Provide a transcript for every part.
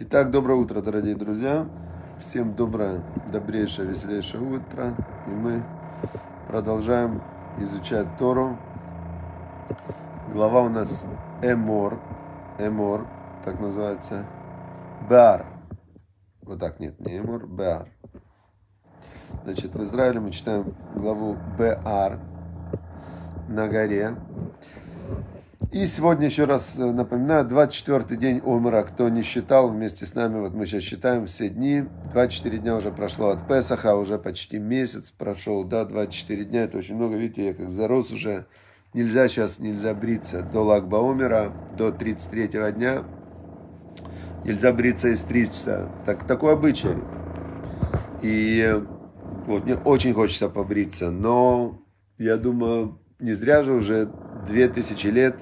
Итак, доброе утро, дорогие друзья. Всем доброе, добрейшее, веселейшее утро. И мы продолжаем изучать Тору. Глава у нас Эмор. Эмор, так называется. Бар. Вот так, нет, не Эмор, Бар. Значит, в Израиле мы читаем главу Бар на горе. И сегодня еще раз э, напоминаю, 24-й день умра, кто не считал, вместе с нами, вот мы сейчас считаем все дни, 24 дня уже прошло от Песаха, уже почти месяц прошел, да, 24 дня, это очень много, видите, я как зарос уже, нельзя сейчас, нельзя бриться до Лагба умера, до 33 дня, нельзя бриться и стричься, так, такой обычай. И э, вот мне очень хочется побриться, но я думаю, не зря же уже 2000 лет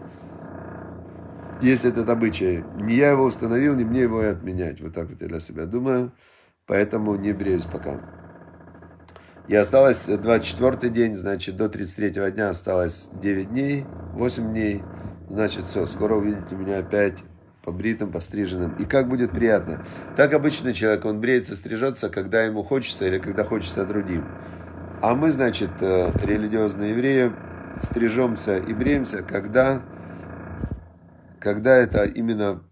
есть этот обычай. Не я его установил, не мне его и отменять. Вот так вот я для себя думаю. Поэтому не бреюсь пока. И осталось 24 э, день, значит, до 33 дня осталось 9 дней, 8 дней. Значит, все, скоро увидите меня опять побритым, постриженным. И как будет приятно. Так обычно человек, он бреется, стрижется, когда ему хочется или когда хочется другим. А мы, значит, э, религиозные евреи, стрижемся и бреемся, когда когда это именно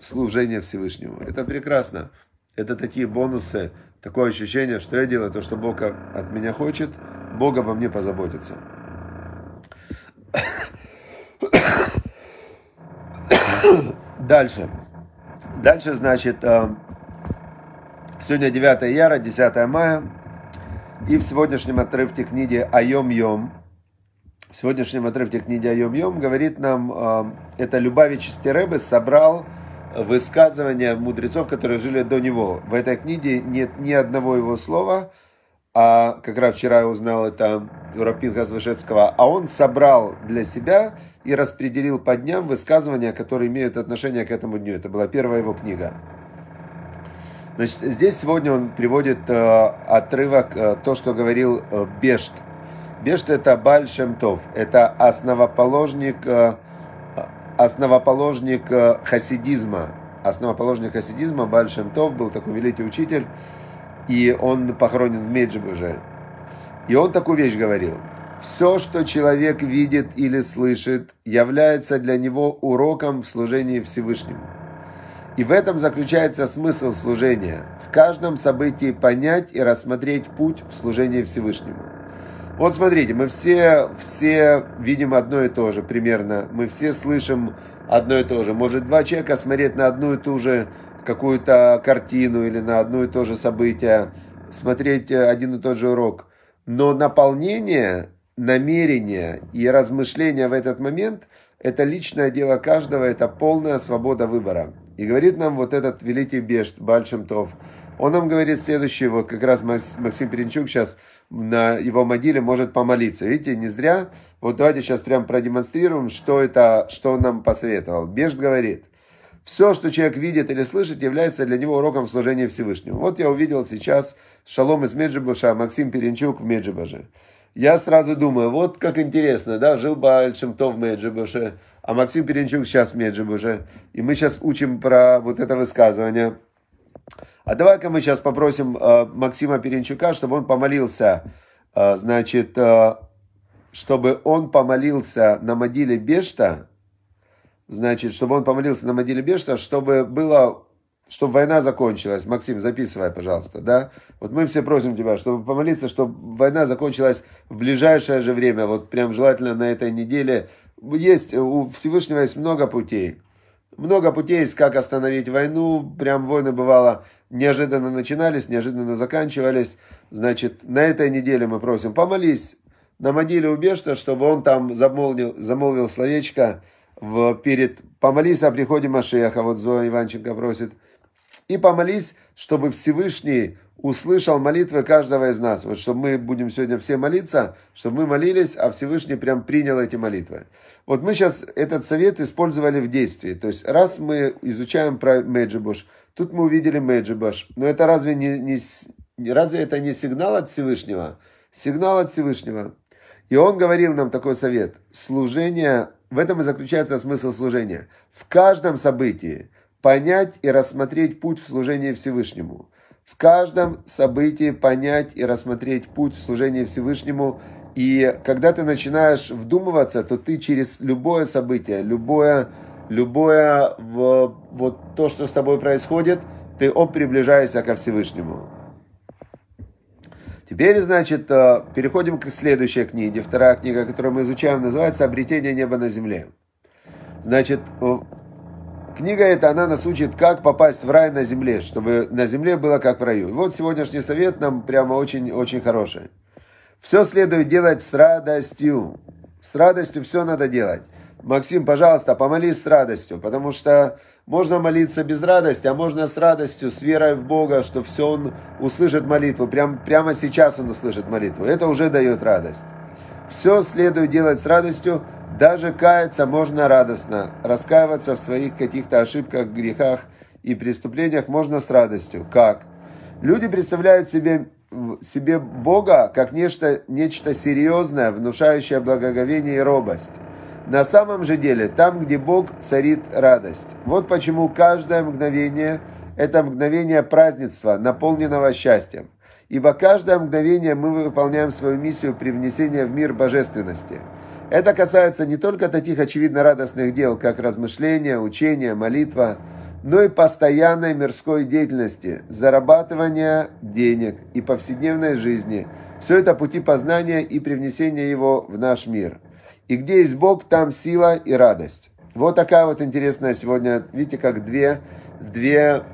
служение Всевышнему. Это прекрасно. Это такие бонусы, такое ощущение, что я делаю то, что Бог от меня хочет, Бог обо мне позаботится. Дальше. Дальше, значит, э, сегодня 9 яра, 10 мая. И в сегодняшнем отрывке книги «Айом-йом» В сегодняшнем отрывке книги Айом Йом говорит нам, э, это Любавичский Ребе собрал высказывания мудрецов, которые жили до него. В этой книге нет ни одного его слова, а как раз вчера я узнал это Урапин Рапинха а он собрал для себя и распределил по дням высказывания, которые имеют отношение к этому дню. Это была первая его книга. Значит, здесь сегодня он приводит э, отрывок, э, то, что говорил э, Бешт, Бешт это Баль Шемтов, это основоположник, э, э, основоположник э, хасидизма. Основоположник хасидизма Баль Шемтов был такой великий учитель, и он похоронен в уже И он такую вещь говорил. Все, что человек видит или слышит, является для него уроком в служении Всевышнему. И в этом заключается смысл служения. В каждом событии понять и рассмотреть путь в служении Всевышнему. Вот смотрите, мы все, все видим одно и то же примерно, мы все слышим одно и то же. Может, два человека смотреть на одну и ту же какую-то картину или на одно и то же событие, смотреть э, один и тот же урок. Но наполнение, намерение и размышления в этот момент – это личное дело каждого, это полная свобода выбора. И говорит нам вот этот великий Бешт, Бальшемтов. он нам говорит следующее, вот как раз Максим Перенчук сейчас на его могиле может помолиться. Видите, не зря. Вот давайте сейчас прям продемонстрируем, что это, что он нам посоветовал. Бешт говорит, все, что человек видит или слышит, является для него уроком служения Всевышнему. Вот я увидел сейчас шалом из Меджибуша, Максим Перенчук в Меджибаже. Я сразу думаю, вот как интересно, да, жил Бальшемтов в Меджибуше, а Максим Перенчук сейчас меджим уже. И мы сейчас учим про вот это высказывание. А давай-ка мы сейчас попросим э, Максима Перенчука, чтобы он помолился, э, значит, э, чтобы он помолился на могиле Бешта, значит, чтобы он помолился на могиле Бешта, чтобы было, чтобы война закончилась. Максим, записывай, пожалуйста, да? Вот мы все просим тебя, чтобы помолиться, чтобы война закончилась в ближайшее же время, вот прям желательно на этой неделе, есть, у Всевышнего есть много путей. Много путей есть, как остановить войну. Прям войны, бывало, неожиданно начинались, неожиданно заканчивались. Значит, на этой неделе мы просим, помолись на могиле убежта, чтобы он там замолвил, замолвил словечко в, перед «Помолись о приходе Машеха», вот Зоя Иванченко просит, и помолись, чтобы Всевышний услышал молитвы каждого из нас. Вот чтобы мы будем сегодня все молиться, чтобы мы молились, а Всевышний прям принял эти молитвы. Вот мы сейчас этот совет использовали в действии. То есть раз мы изучаем про Меджибуш, тут мы увидели Меджибуш. Но это разве, не, не, разве это не сигнал от Всевышнего? Сигнал от Всевышнего. И он говорил нам такой совет. Служение, в этом и заключается смысл служения. В каждом событии понять и рассмотреть путь в служении Всевышнему – в каждом событии понять и рассмотреть путь в служении Всевышнему. И когда ты начинаешь вдумываться, то ты через любое событие, любое, любое вот то, что с тобой происходит, ты оп приближаешься ко Всевышнему. Теперь, значит, э, переходим к следующей книге. Вторая книга, которую мы изучаем, называется «Обретение неба на земле». Значит, э, Книга эта, она нас учит, как попасть в рай на земле, чтобы на земле было как в раю. вот сегодняшний совет нам прямо очень-очень хороший. Все следует делать с радостью. С радостью все надо делать. Максим, пожалуйста, помолись с радостью, потому что можно молиться без радости, а можно с радостью, с верой в Бога, что все Он услышит молитву. Прям, прямо сейчас Он услышит молитву. Это уже дает радость. Все следует делать с радостью, даже каяться можно радостно, раскаиваться в своих каких-то ошибках, грехах и преступлениях можно с радостью. Как? Люди представляют себе, себе Бога как нечто, нечто серьезное, внушающее благоговение и робость. На самом же деле, там, где Бог, царит радость. Вот почему каждое мгновение – это мгновение празднества, наполненного счастьем. Ибо каждое мгновение мы выполняем свою миссию при внесении в мир божественности – это касается не только таких очевидно радостных дел, как размышления, учения, молитва, но и постоянной мирской деятельности, зарабатывания денег и повседневной жизни. Все это пути познания и привнесения его в наш мир. И где есть Бог, там сила и радость. Вот такая вот интересная сегодня, видите, как две, две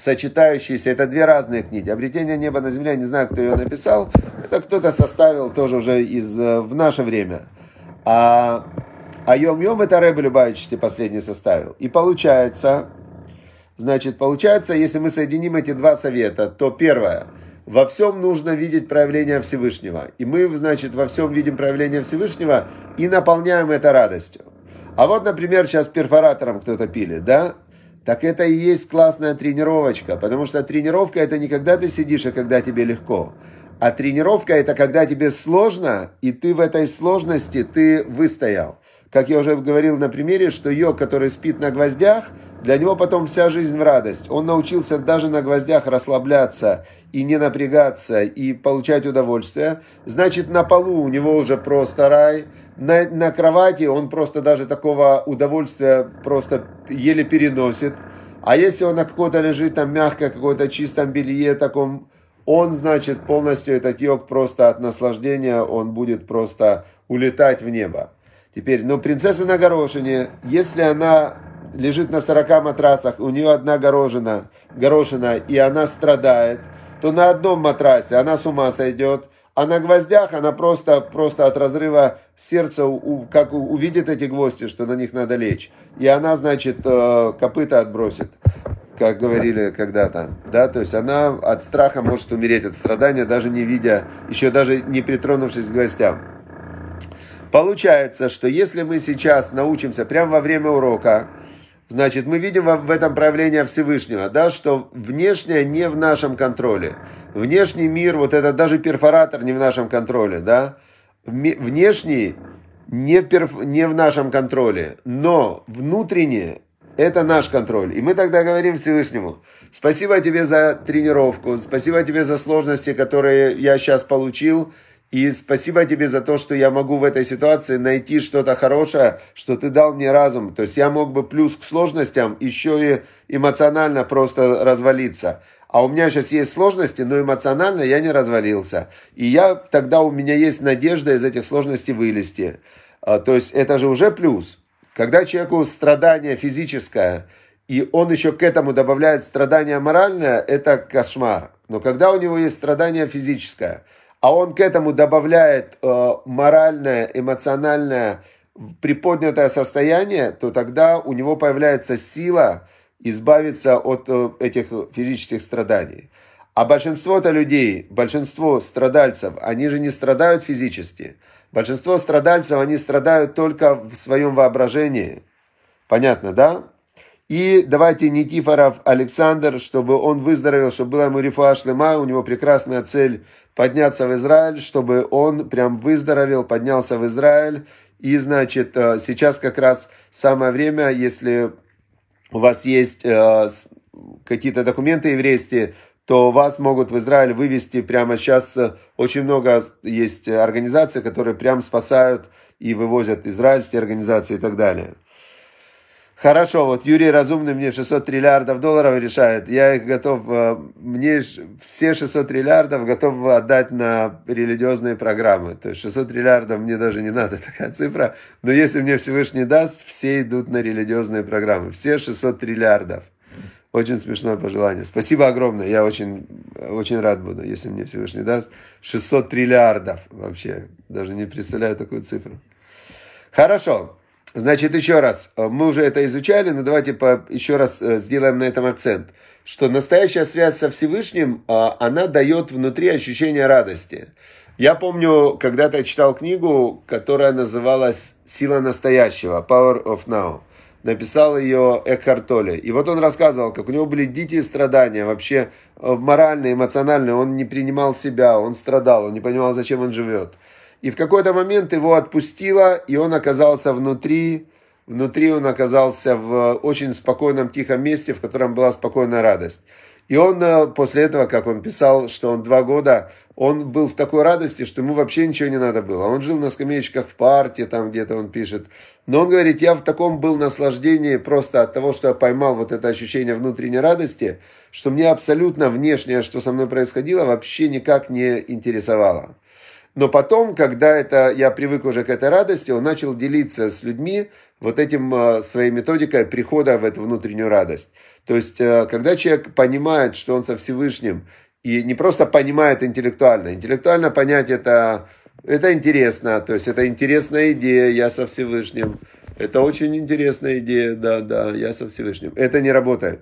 сочетающиеся, это две разные книги. «Обретение неба на земле», не знаю, кто ее написал, это кто-то составил тоже уже из, э, в наше время. А, а «Йом-Йом» это Рэбе Любавич последний составил. И получается, значит, получается, если мы соединим эти два совета, то первое – во всем нужно видеть проявление Всевышнего. И мы, значит, во всем видим проявление Всевышнего и наполняем это радостью. А вот, например, сейчас перфоратором кто-то пили, да? Так это и есть классная тренировочка, потому что тренировка это не когда ты сидишь, а когда тебе легко. А тренировка это когда тебе сложно, и ты в этой сложности ты выстоял. Как я уже говорил на примере, что йог, который спит на гвоздях, для него потом вся жизнь в радость. Он научился даже на гвоздях расслабляться и не напрягаться, и получать удовольствие. Значит, на полу у него уже просто рай – на, на кровати, он просто даже такого удовольствия просто еле переносит. А если он на какой-то лежит там мягко, какой-то чистом белье таком, он, значит, полностью этот йог просто от наслаждения, он будет просто улетать в небо. Теперь, ну, принцесса на горошине, если она лежит на 40 матрасах, у нее одна горошина, горошина, и она страдает, то на одном матрасе она с ума сойдет – а на гвоздях она просто, просто от разрыва сердца, у, как увидит эти гвозди, что на них надо лечь. И она, значит, э, копыта отбросит, как говорили когда-то. Да? То есть она от страха может умереть, от страдания, даже не видя, еще даже не притронувшись к гвоздям. Получается, что если мы сейчас научимся прямо во время урока, Значит, мы видим в этом проявление Всевышнего, да, что внешнее не в нашем контроле. Внешний мир, вот это даже перфоратор не в нашем контроле, да. Внешний не, перф, не в нашем контроле, но внутреннее это наш контроль. И мы тогда говорим Всевышнему, спасибо тебе за тренировку, спасибо тебе за сложности, которые я сейчас получил, и спасибо тебе за то, что я могу в этой ситуации найти что-то хорошее, что ты дал мне разум. То есть я мог бы плюс к сложностям еще и эмоционально просто развалиться. А у меня сейчас есть сложности, но эмоционально я не развалился. И я тогда у меня есть надежда из этих сложностей вылезти. А, то есть это же уже плюс. Когда человеку страдание физическое, и он еще к этому добавляет страдание моральное, это кошмар. Но когда у него есть страдание физическое – а он к этому добавляет э, моральное, эмоциональное приподнятое состояние, то тогда у него появляется сила избавиться от э, этих физических страданий. А большинство-то людей, большинство страдальцев, они же не страдают физически. Большинство страдальцев, они страдают только в своем воображении. Понятно, да? И давайте Никифоров Александр, чтобы он выздоровел, чтобы была ему рифуа шлема, у него прекрасная цель подняться в Израиль, чтобы он прям выздоровел, поднялся в Израиль. И, значит, э, сейчас как раз самое время, если у вас есть э, какие-то документы еврейские, то вас могут в Израиль вывести прямо сейчас. Э, очень много есть организаций, которые прям спасают и вывозят израильские организации и так далее. Хорошо, вот Юрий Разумный мне 600 триллиардов долларов решает. Я их готов, э, мне все 600 триллиардов готов отдать на религиозные программы. То есть 600 триллиардов мне даже не надо, такая цифра. Но если мне Всевышний даст, все идут на религиозные программы. Все 600 триллиардов. Очень смешное пожелание. Спасибо огромное. Я очень, очень рад буду, если мне Всевышний даст. 600 триллиардов вообще. Даже не представляю такую цифру. Хорошо. Значит, еще раз, э, мы уже это изучали, но давайте по, еще раз э, сделаем на этом акцент, что настоящая связь со Всевышним, э, она дает внутри ощущение радости. Я помню, когда-то я читал книгу, которая называлась «Сила настоящего», «Power of Now». Написал ее Экхарт Толли. И вот он рассказывал, как у него были дети и страдания, вообще моральные, эмоциональные. Он не принимал себя, он страдал, он не понимал, зачем он живет. И в какой-то момент его отпустило, и он оказался внутри. Внутри он оказался в очень спокойном, тихом месте, в котором была спокойная радость. И он э, после этого, как он писал, что он два года, он был в такой радости, что ему вообще ничего не надо было. Он жил на скамеечках в парке, там где-то он пишет. Но он говорит, я в таком был наслаждении просто от того, что я поймал вот это ощущение внутренней радости, что мне абсолютно внешнее, что со мной происходило, вообще никак не интересовало. Но потом, когда это, я привык уже к этой радости, он начал делиться с людьми вот этим э, своей методикой прихода в эту внутреннюю радость. То есть, э, когда человек понимает, что он со Всевышним, и не просто понимает интеллектуально. Интеллектуально понять это, это интересно, то есть это интересная идея, я со Всевышним. Это очень интересная идея, да, да, я со Всевышним. Это не работает.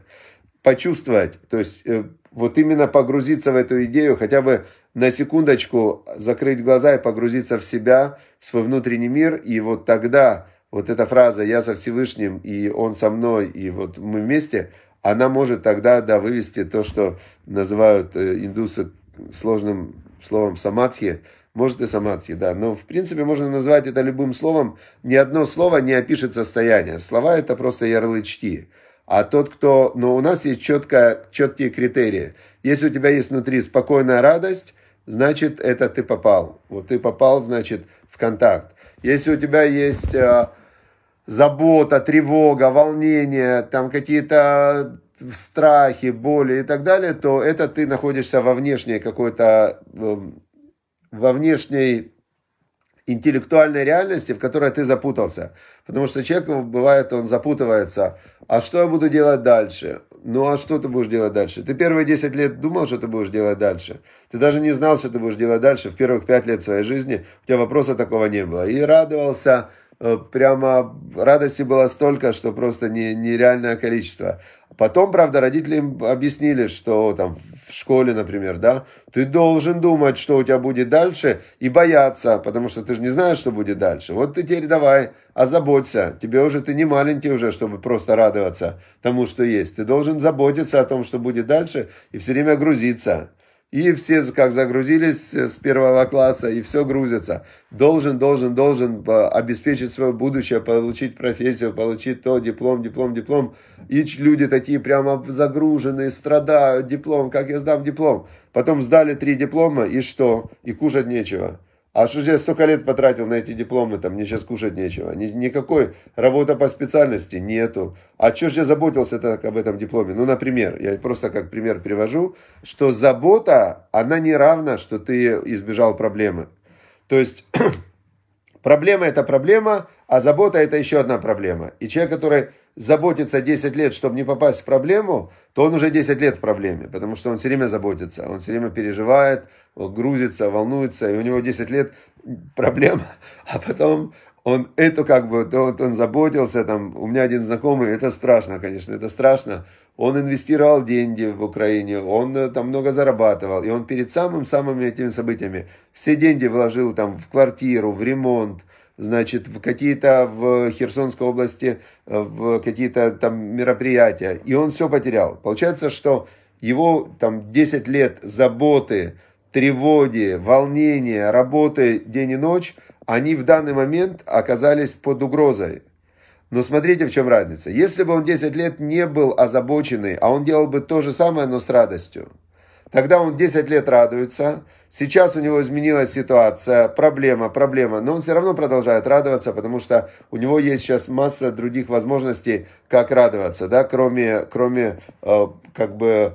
Почувствовать, то есть э, вот именно погрузиться в эту идею, хотя бы на секундочку закрыть глаза и погрузиться в себя, в свой внутренний мир, и вот тогда вот эта фраза «я со Всевышним, и он со мной, и вот мы вместе», она может тогда, да, вывести то, что называют э, индусы сложным словом «самадхи», может и «самадхи», да, но в принципе можно назвать это любым словом, ни одно слово не опишет состояние, слова это просто ярлычки, а тот, кто... Но у нас есть четко, четкие критерии. Если у тебя есть внутри спокойная радость, значит, это ты попал. Вот ты попал, значит, в контакт. Если у тебя есть э, забота, тревога, волнение, там какие-то страхи, боли и так далее, то это ты находишься во внешней какой-то, э, во внешней интеллектуальной реальности, в которой ты запутался. Потому что человек, бывает, он запутывается. А что я буду делать дальше? Ну а что ты будешь делать дальше? Ты первые 10 лет думал, что ты будешь делать дальше. Ты даже не знал, что ты будешь делать дальше. В первых 5 лет своей жизни у тебя вопроса такого не было. И радовался, э, прямо радости было столько, что просто не, нереальное количество. Потом, правда, родители им объяснили, что там в школе, например, да, ты должен думать, что у тебя будет дальше, и бояться, потому что ты же не знаешь, что будет дальше. Вот ты теперь давай, озаботься. Тебе уже, ты не маленький уже, чтобы просто радоваться тому, что есть. Ты должен заботиться о том, что будет дальше, и все время грузиться. И все как загрузились э, с первого класса, и все грузится. Должен, должен, должен э, обеспечить свое будущее, получить профессию, получить то, диплом, диплом, диплом. И люди такие прямо загруженные, страдают, диплом, как я сдам диплом. Потом сдали три диплома, и что? И кушать нечего. А что же я столько лет потратил на эти дипломы, там, мне сейчас кушать нечего. Ни, никакой работы по специальности нету. А что же я заботился так об этом дипломе? Ну, например, я просто как пример привожу, что забота, она не равна, что ты избежал проблемы. То есть, проблема это проблема, а забота это еще одна проблема. И человек, который заботится 10 лет, чтобы не попасть в проблему, то он уже 10 лет в проблеме, потому что он все время заботится, он все время переживает, грузится, волнуется, и у него 10 лет проблем, а потом он эту как бы, вот он заботился, там, у меня один знакомый, это страшно, конечно, это страшно, он инвестировал деньги в Украине, он э, там много зарабатывал, и он перед самым-самыми этими событиями все деньги вложил там в квартиру, в ремонт, значит, в какие-то в Херсонской области, э, в какие-то там мероприятия. И он все потерял. Получается, что его там 10 лет заботы, тревоги, волнения, работы день и ночь, они в данный момент оказались под угрозой. Но смотрите, в чем разница. Если бы он 10 лет не был озабоченный, а он делал бы то же самое, но с радостью, тогда он 10 лет радуется – Сейчас у него изменилась ситуация, проблема, проблема, но он все равно продолжает радоваться, потому что у него есть сейчас масса других возможностей, как радоваться, да, кроме, кроме э, как бы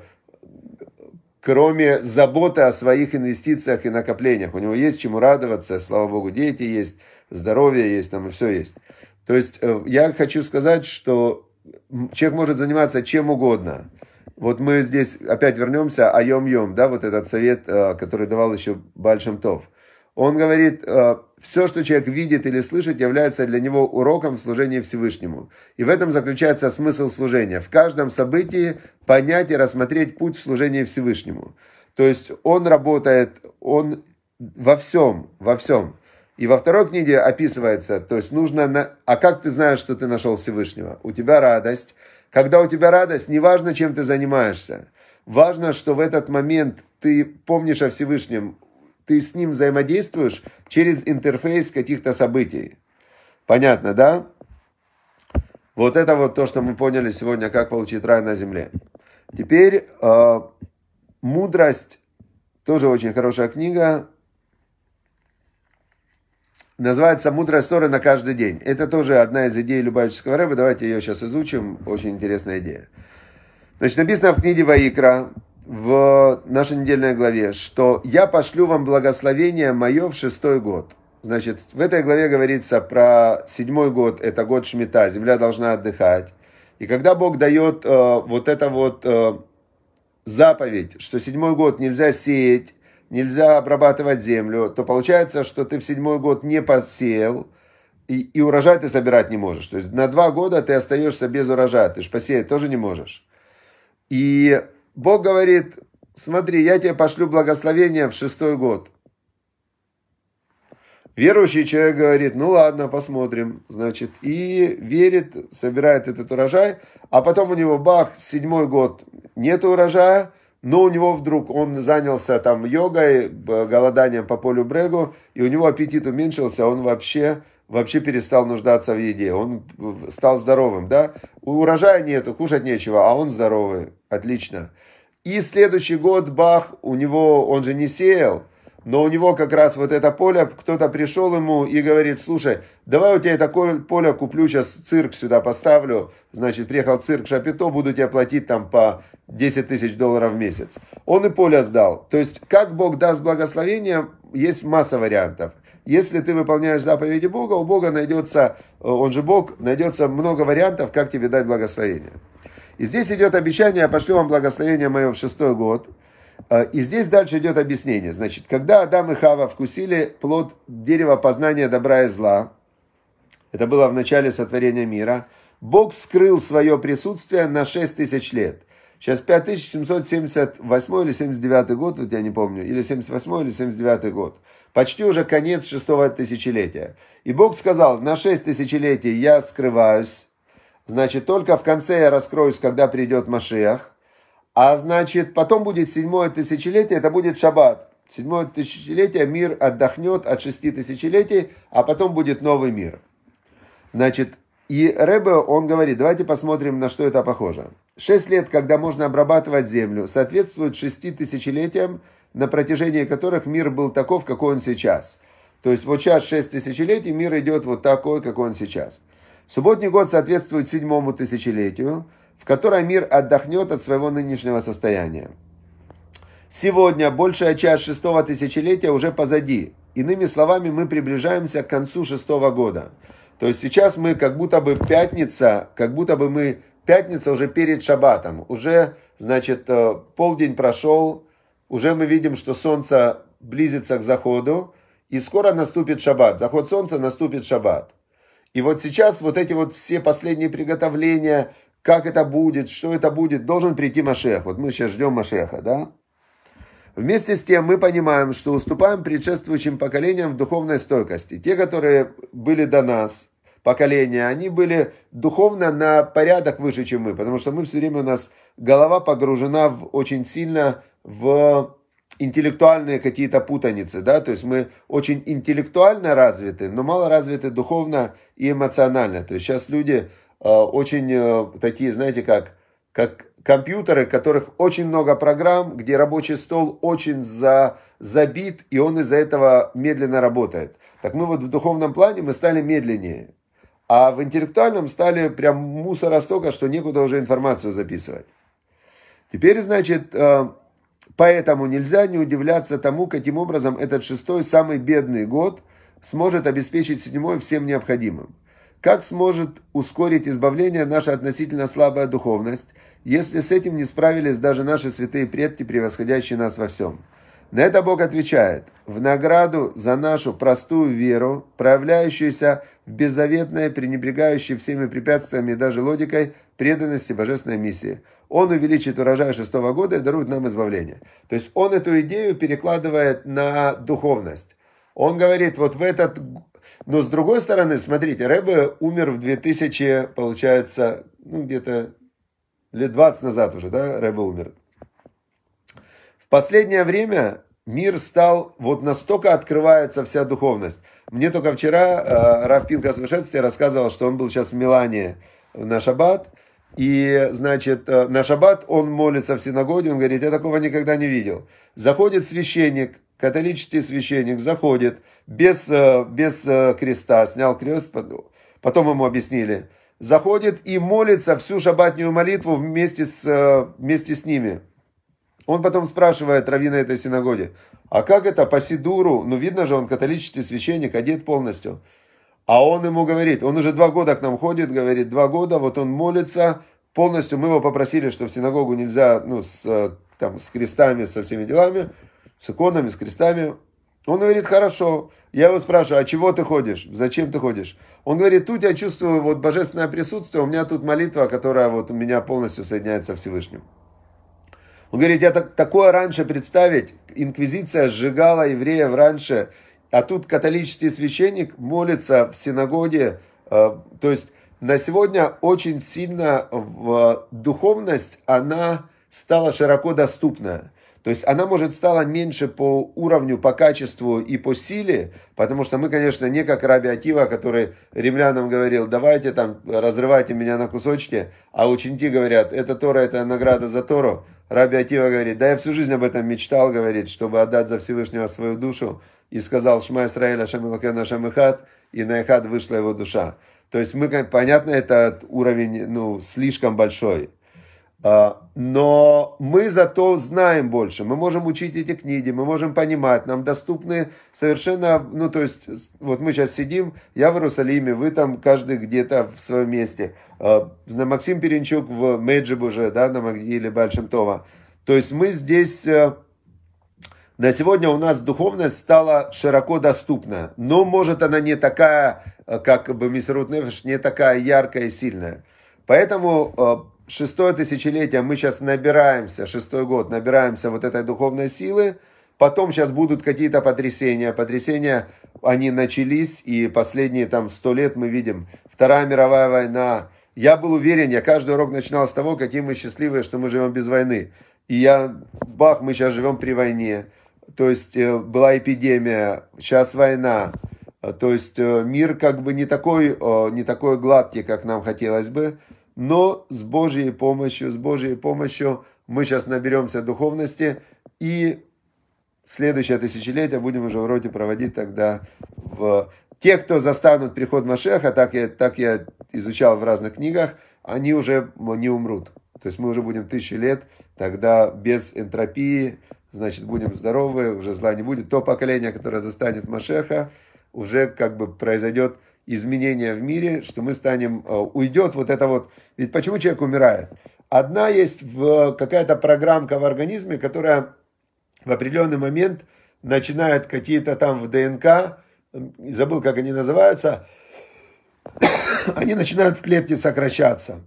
кроме заботы о своих инвестициях и накоплениях. У него есть чему радоваться, слава богу, дети есть, здоровье есть, там и все есть. То есть э, я хочу сказать, что человек может заниматься чем угодно – вот мы здесь опять вернемся, айом-йом, да, вот этот совет, э, который давал еще Бальшем Тов. Он говорит, э, все, что человек видит или слышит, является для него уроком в служении Всевышнему. И в этом заключается смысл служения. В каждом событии понять и рассмотреть путь в служении Всевышнему. То есть он работает, он во всем, во всем. И во второй книге описывается, то есть нужно, на... а как ты знаешь, что ты нашел Всевышнего? У тебя радость, когда у тебя радость, неважно, чем ты занимаешься. Важно, что в этот момент ты помнишь о Всевышнем, ты с ним взаимодействуешь через интерфейс каких-то событий. Понятно, да? Вот это вот то, что мы поняли сегодня, как получить рай на земле. Теперь э, мудрость, тоже очень хорошая книга, Называется «Мудрая сторона каждый день». Это тоже одна из идей Любавического рэба. Давайте ее сейчас изучим. Очень интересная идея. Значит, написано в книге Ваикра, в нашей недельной главе, что «Я пошлю вам благословение мое в шестой год». Значит, в этой главе говорится про седьмой год, это год Шмита, земля должна отдыхать. И когда Бог дает э, вот это вот э, заповедь, что седьмой год нельзя сеять, нельзя обрабатывать землю, то получается, что ты в седьмой год не посеял, и, и урожай ты собирать не можешь. То есть на два года ты остаешься без урожая, ты же посеять тоже не можешь. И Бог говорит, смотри, я тебе пошлю благословение в шестой год. Верующий человек говорит, ну ладно, посмотрим, значит, и верит, собирает этот урожай, а потом у него бах, седьмой год, нет урожая, но у него вдруг он занялся там йогой, голоданием по полю Брегу, и у него аппетит уменьшился, он вообще, вообще перестал нуждаться в еде, он стал здоровым, да? Урожая нету, кушать нечего, а он здоровый, отлично. И следующий год, бах, у него, он же не сеял, но у него как раз вот это поле, кто-то пришел ему и говорит, слушай, давай у тебя это поле куплю, сейчас цирк сюда поставлю. Значит, приехал цирк Шапито, буду тебе платить там по 10 тысяч долларов в месяц. Он и поле сдал. То есть, как Бог даст благословение, есть масса вариантов. Если ты выполняешь заповеди Бога, у Бога найдется, э, он же Бог, найдется много вариантов, как тебе дать благословение. И здесь идет обещание, я пошлю вам благословение мое в шестой год, Э, и здесь дальше идет объяснение. Значит, когда Адам и Хава вкусили плод дерева познания добра и зла, это было в начале сотворения мира, Бог скрыл свое присутствие на 6 тысяч лет. Сейчас 5778 или 79 год, вот я не помню, или 78 или 79 год. Почти уже конец шестого тысячелетия. И Бог сказал, на 6 тысячелетий я скрываюсь, значит, только в конце я раскроюсь, когда придет Машиах. А значит, потом будет седьмое тысячелетие, это будет шаббат. Седьмое тысячелетие мир отдохнет от шести тысячелетий, а потом будет новый мир. Значит, и Рэбе, он говорит, давайте посмотрим, на что это похоже. Шесть лет, когда можно обрабатывать землю, соответствует шести тысячелетиям, на протяжении которых мир был таков, какой он сейчас. То есть вот сейчас шесть тысячелетий, мир идет вот такой, какой он сейчас. Субботний год соответствует седьмому тысячелетию – в которой мир отдохнет от своего нынешнего состояния. Сегодня большая часть шестого тысячелетия уже позади. Иными словами, мы приближаемся к концу шестого года. То есть сейчас мы как будто бы пятница, как будто бы мы пятница уже перед шабатом. Уже, значит, э, полдень прошел, уже мы видим, что солнце близится к заходу, и скоро наступит шаббат. Заход солнца наступит шаббат. И вот сейчас вот эти вот все последние приготовления, как это будет, что это будет, должен прийти Машех. Вот мы сейчас ждем Машеха, да? Вместе с тем мы понимаем, что уступаем предшествующим поколениям в духовной стойкости. Те, которые были до нас, поколения, они были духовно на порядок выше, чем мы, потому что мы все время у нас голова погружена в, очень сильно в интеллектуальные какие-то путаницы, да, то есть мы очень интеллектуально развиты, но мало развиты духовно и эмоционально. То есть сейчас люди Э, очень э, такие, знаете, как, как компьютеры, которых очень много программ, где рабочий стол очень за, забит, и он из-за этого медленно работает. Так мы вот в духовном плане мы стали медленнее, а в интеллектуальном стали прям мусора столько, что некуда уже информацию записывать. Теперь, значит, э, поэтому нельзя не удивляться тому, каким образом этот шестой, самый бедный год сможет обеспечить седьмой всем необходимым. Как сможет ускорить избавление наша относительно слабая духовность, если с этим не справились даже наши святые предки, превосходящие нас во всем? На это Бог отвечает, в награду за нашу простую веру, проявляющуюся в беззаветной, пренебрегающей всеми препятствиями и даже логикой, преданности божественной миссии. Он увеличит урожай шестого года и дарует нам избавление. То есть он эту идею перекладывает на духовность. Он говорит, вот в этот но с другой стороны, смотрите, Рэбе умер в 2000, получается, ну где-то лет 20 назад уже, да, Рэбе умер. В последнее время мир стал, вот настолько открывается вся духовность. Мне только вчера э, Раф Пинка рассказывал, что он был сейчас в Милане на шаббат, и, значит, э, на шаббат он молится в синагоге, он говорит, я такого никогда не видел. Заходит священник, Католический священник заходит без, э, без э, креста, снял крест, потом ему объяснили. Заходит и молится всю шабатную молитву вместе с, э, вместе с ними. Он потом спрашивает раввина этой синагоги, а как это по Сидуру? Ну, видно же, он католический священник, одет полностью. А он ему говорит, он уже два года к нам ходит, говорит, два года, вот он молится, полностью мы его попросили, что в синагогу нельзя, ну, с, там, с крестами, со всеми делами с иконами, с крестами. Он говорит, хорошо. Я его спрашиваю, а чего ты ходишь? Зачем ты ходишь? Он говорит, тут я чувствую вот божественное присутствие, у меня тут молитва, которая вот у меня полностью соединяется с Всевышним. Он говорит, я так, такое раньше представить, инквизиция сжигала евреев раньше, а тут католический священник молится в синагоге, э, то есть на сегодня очень сильно в, э, духовность, она стала широко доступна. То есть она, может, стала меньше по уровню, по качеству и по силе, потому что мы, конечно, не как Раби Акива, который римлянам говорил, давайте там, разрывайте меня на кусочки, а ученики говорят, это Тора, это награда за Тору. Раби Акива говорит, да я всю жизнь об этом мечтал, говорит, чтобы отдать за Всевышнего свою душу, и сказал Шма Исраиля Шамилакена Шамихат, и на Эхад вышла его душа. То есть мы, понятно, этот уровень ну, слишком большой. А, но мы зато знаем больше, мы можем учить эти книги, мы можем понимать, нам доступны совершенно, ну то есть, вот мы сейчас сидим, я в Иерусалиме, вы там каждый где-то в своем месте, а, Максим Перенчук в Меджиб уже, да, на могиле Бальшемтова. То есть мы здесь, э, на сегодня у нас духовность стала широко доступна, но может она не такая, э, как бы Мисрут Нефиш, не такая яркая и сильная. Поэтому э, шестое тысячелетие мы сейчас набираемся, шестой год, набираемся вот этой духовной силы, потом сейчас будут какие-то потрясения. Потрясения, они начались, и последние там сто лет мы видим. Вторая мировая война. Я был уверен, я каждый урок начинал с того, какие мы счастливые, что мы живем без войны. И я, бах, мы сейчас живем при войне. То есть э, была эпидемия, сейчас война. То есть э, мир как бы не такой, э, не такой гладкий, как нам хотелось бы но с Божьей помощью, с Божьей помощью мы сейчас наберемся духовности и следующее тысячелетие будем уже вроде проводить тогда в... Те, кто застанут приход Машеха, так я, так я изучал в разных книгах, они уже не умрут. То есть мы уже будем тысячи лет тогда без энтропии, значит, будем здоровы, уже зла не будет. То поколение, которое застанет Машеха, уже как бы произойдет изменения в мире, что мы станем, э, уйдет вот это вот, ведь почему человек умирает? Одна есть какая-то программка в организме, которая в определенный момент начинает какие-то там в ДНК, забыл, как они называются, они начинают в клетке сокращаться.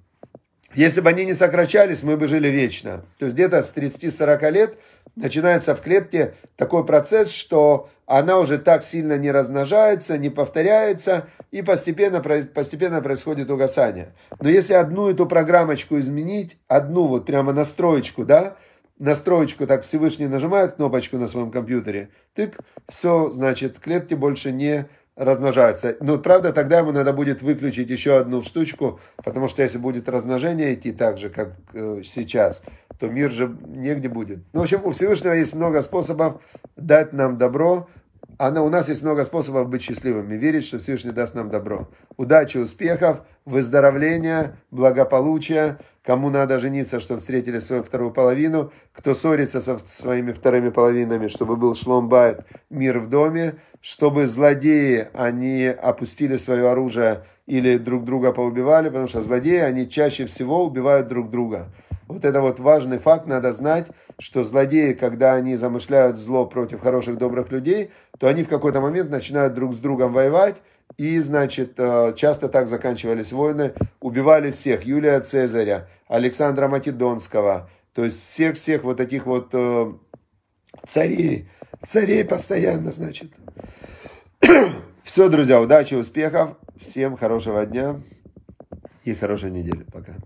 Если бы они не сокращались, мы бы жили вечно. То есть где-то с 30-40 лет – начинается в клетке такой процесс, что она уже так сильно не размножается, не повторяется, и постепенно, постепенно происходит угасание. Но если одну эту программочку изменить, одну вот прямо настроечку, да, настроечку, так Всевышний нажимает кнопочку на своем компьютере, тык, все, значит, клетки больше не размножаются. Но, правда, тогда ему надо будет выключить еще одну штучку, потому что если будет размножение идти так же, как э, сейчас, то мир же негде будет. Ну, в общем, у Всевышнего есть много способов дать нам добро. Она, у нас есть много способов быть счастливыми, верить, что Всевышний даст нам добро. Удачи, успехов, выздоровления, благополучия. Кому надо жениться, чтобы встретили свою вторую половину. Кто ссорится со своими вторыми половинами, чтобы был шломбайт, мир в доме. Чтобы злодеи, они опустили свое оружие или друг друга поубивали, потому что злодеи, они чаще всего убивают друг друга. Вот это вот важный факт, надо знать, что злодеи, когда они замышляют зло против хороших, добрых людей, то они в какой-то момент начинают друг с другом воевать, и, значит, э, часто так заканчивались войны, убивали всех, Юлия Цезаря, Александра Македонского, то есть всех-всех вот таких вот э, царей, царей постоянно, значит. Все, друзья, удачи, успехов, всем хорошего дня и хорошей недели. Пока.